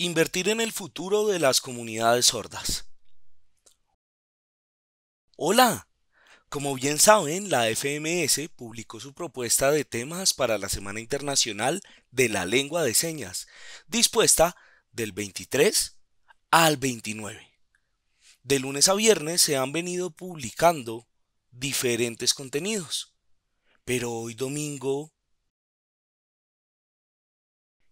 Invertir en el futuro de las comunidades sordas. Hola, como bien saben, la FMS publicó su propuesta de temas para la Semana Internacional de la Lengua de Señas, dispuesta del 23 al 29. De lunes a viernes se han venido publicando diferentes contenidos, pero hoy domingo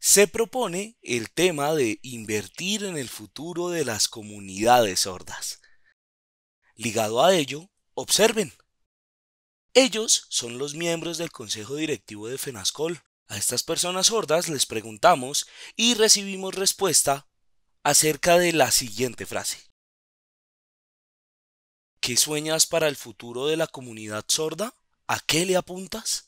se propone el tema de invertir en el futuro de las comunidades sordas. Ligado a ello, observen. Ellos son los miembros del Consejo Directivo de FENASCOL. A estas personas sordas les preguntamos y recibimos respuesta acerca de la siguiente frase. ¿Qué sueñas para el futuro de la comunidad sorda? ¿A qué le apuntas?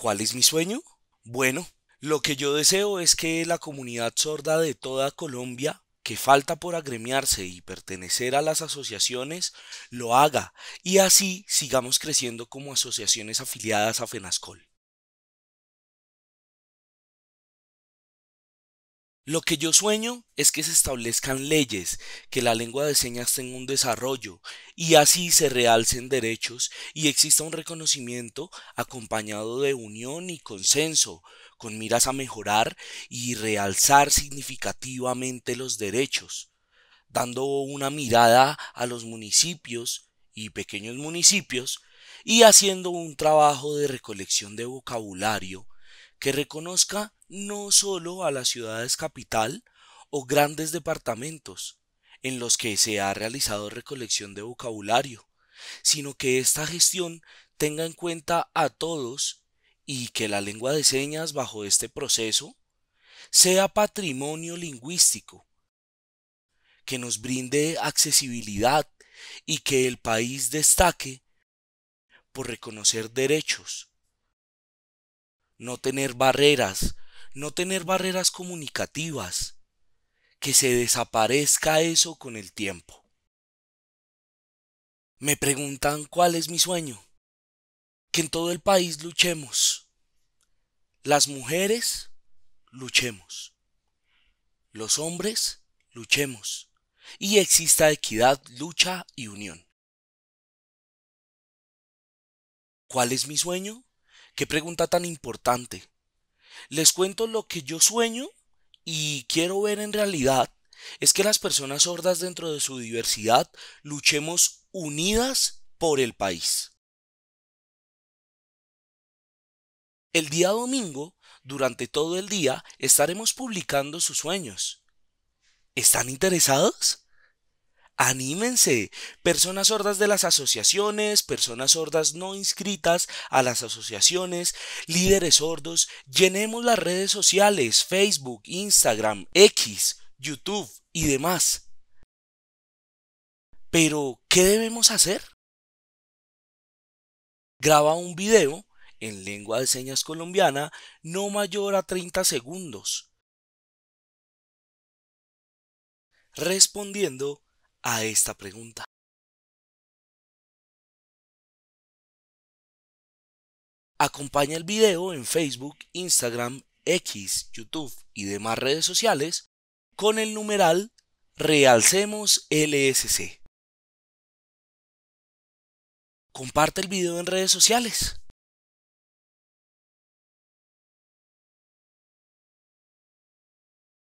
¿Cuál es mi sueño? Bueno, lo que yo deseo es que la comunidad sorda de toda Colombia que falta por agremiarse y pertenecer a las asociaciones lo haga y así sigamos creciendo como asociaciones afiliadas a FENASCOL. Lo que yo sueño es que se establezcan leyes, que la lengua de señas tenga un desarrollo y así se realcen derechos y exista un reconocimiento acompañado de unión y consenso, con miras a mejorar y realzar significativamente los derechos, dando una mirada a los municipios y pequeños municipios y haciendo un trabajo de recolección de vocabulario que reconozca no solo a las ciudades capital o grandes departamentos en los que se ha realizado recolección de vocabulario, sino que esta gestión tenga en cuenta a todos y que la lengua de señas bajo este proceso sea patrimonio lingüístico, que nos brinde accesibilidad y que el país destaque por reconocer derechos, no tener barreras no tener barreras comunicativas, que se desaparezca eso con el tiempo. Me preguntan cuál es mi sueño. Que en todo el país luchemos. Las mujeres, luchemos. Los hombres, luchemos. Y exista equidad, lucha y unión. ¿Cuál es mi sueño? Qué pregunta tan importante. Les cuento lo que yo sueño y quiero ver en realidad es que las personas sordas dentro de su diversidad luchemos unidas por el país. El día domingo, durante todo el día, estaremos publicando sus sueños. ¿Están interesados? anímense. Personas sordas de las asociaciones, personas sordas no inscritas a las asociaciones, líderes sordos, llenemos las redes sociales, Facebook, Instagram, X, YouTube y demás. Pero, ¿qué debemos hacer? Graba un video en lengua de señas colombiana no mayor a 30 segundos. Respondiendo a esta pregunta. Acompaña el video en Facebook, Instagram, X, YouTube y demás redes sociales con el numeral Realcemos LSC. Comparte el video en redes sociales.